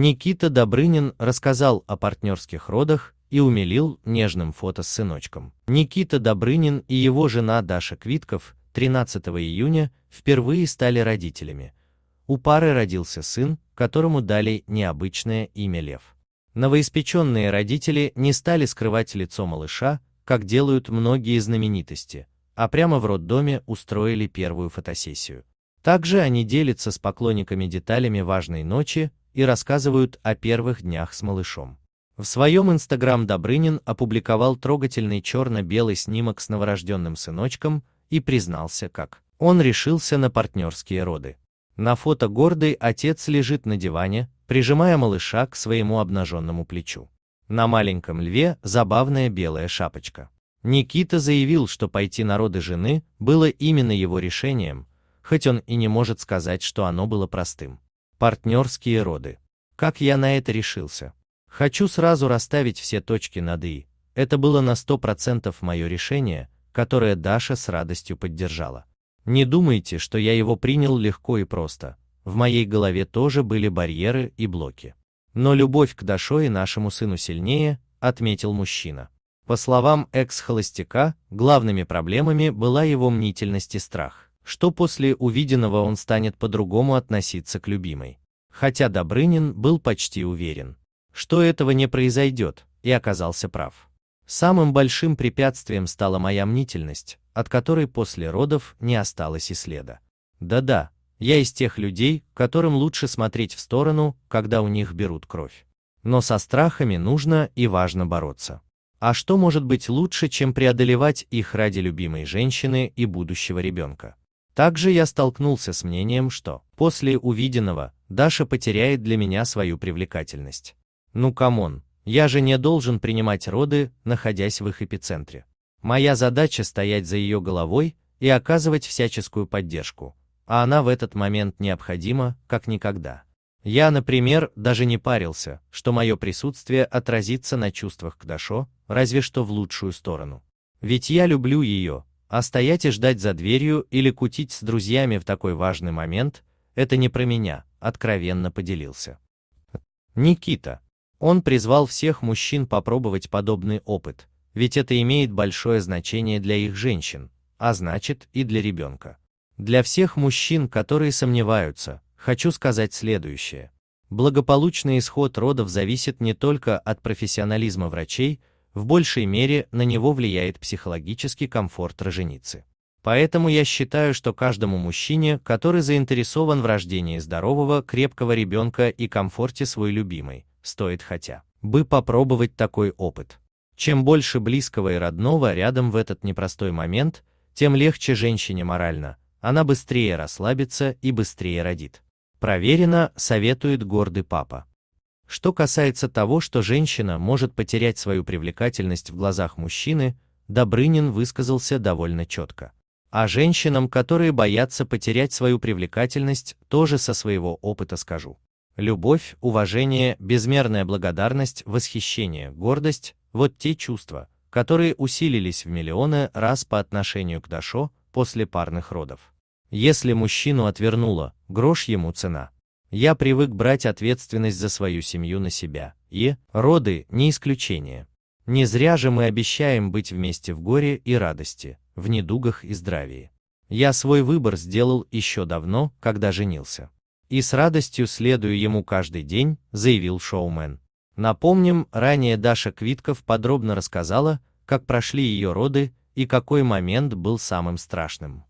Никита Добрынин рассказал о партнерских родах и умилил нежным фото с сыночком. Никита Добрынин и его жена Даша Квитков 13 июня впервые стали родителями. У пары родился сын, которому дали необычное имя Лев. Новоиспеченные родители не стали скрывать лицо малыша, как делают многие знаменитости, а прямо в роддоме устроили первую фотосессию. Также они делятся с поклонниками деталями важной ночи, и рассказывают о первых днях с малышом. В своем инстаграм Добрынин опубликовал трогательный черно-белый снимок с новорожденным сыночком и признался, как он решился на партнерские роды. На фото гордый отец лежит на диване, прижимая малыша к своему обнаженному плечу. На маленьком льве забавная белая шапочка. Никита заявил, что пойти на роды жены было именно его решением, хоть он и не может сказать, что оно было простым партнерские роды. Как я на это решился? Хочу сразу расставить все точки над «и». Это было на 100% мое решение, которое Даша с радостью поддержала. Не думайте, что я его принял легко и просто. В моей голове тоже были барьеры и блоки. Но любовь к Дашо и нашему сыну сильнее, отметил мужчина. По словам экс-холостяка, главными проблемами была его мнительность и страх что после увиденного он станет по-другому относиться к любимой. Хотя Добрынин был почти уверен, что этого не произойдет, и оказался прав. Самым большим препятствием стала моя мнительность, от которой после родов не осталось и следа. Да-да, я из тех людей, которым лучше смотреть в сторону, когда у них берут кровь. Но со страхами нужно и важно бороться. А что может быть лучше, чем преодолевать их ради любимой женщины и будущего ребенка? Также я столкнулся с мнением, что после увиденного Даша потеряет для меня свою привлекательность. Ну камон, я же не должен принимать роды, находясь в их эпицентре. Моя задача стоять за ее головой и оказывать всяческую поддержку, а она в этот момент необходима, как никогда. Я, например, даже не парился, что мое присутствие отразится на чувствах к Дашо, разве что в лучшую сторону. Ведь я люблю ее, а стоять и ждать за дверью или кутить с друзьями в такой важный момент – это не про меня, откровенно поделился. Никита. Он призвал всех мужчин попробовать подобный опыт, ведь это имеет большое значение для их женщин, а значит и для ребенка. Для всех мужчин, которые сомневаются, хочу сказать следующее. Благополучный исход родов зависит не только от профессионализма врачей, в большей мере на него влияет психологический комфорт роженицы. Поэтому я считаю, что каждому мужчине, который заинтересован в рождении здорового, крепкого ребенка и комфорте свой любимой, стоит хотя бы попробовать такой опыт. Чем больше близкого и родного рядом в этот непростой момент, тем легче женщине морально, она быстрее расслабится и быстрее родит. Проверено, советует гордый папа. Что касается того, что женщина может потерять свою привлекательность в глазах мужчины, Добрынин высказался довольно четко. А женщинам, которые боятся потерять свою привлекательность, тоже со своего опыта скажу. Любовь, уважение, безмерная благодарность, восхищение, гордость – вот те чувства, которые усилились в миллионы раз по отношению к Дашо после парных родов. Если мужчину отвернуло, грош ему цена – я привык брать ответственность за свою семью на себя, и роды не исключение. Не зря же мы обещаем быть вместе в горе и радости, в недугах и здравии. Я свой выбор сделал еще давно, когда женился. И с радостью следую ему каждый день, заявил шоумен. Напомним, ранее Даша Квитков подробно рассказала, как прошли ее роды и какой момент был самым страшным.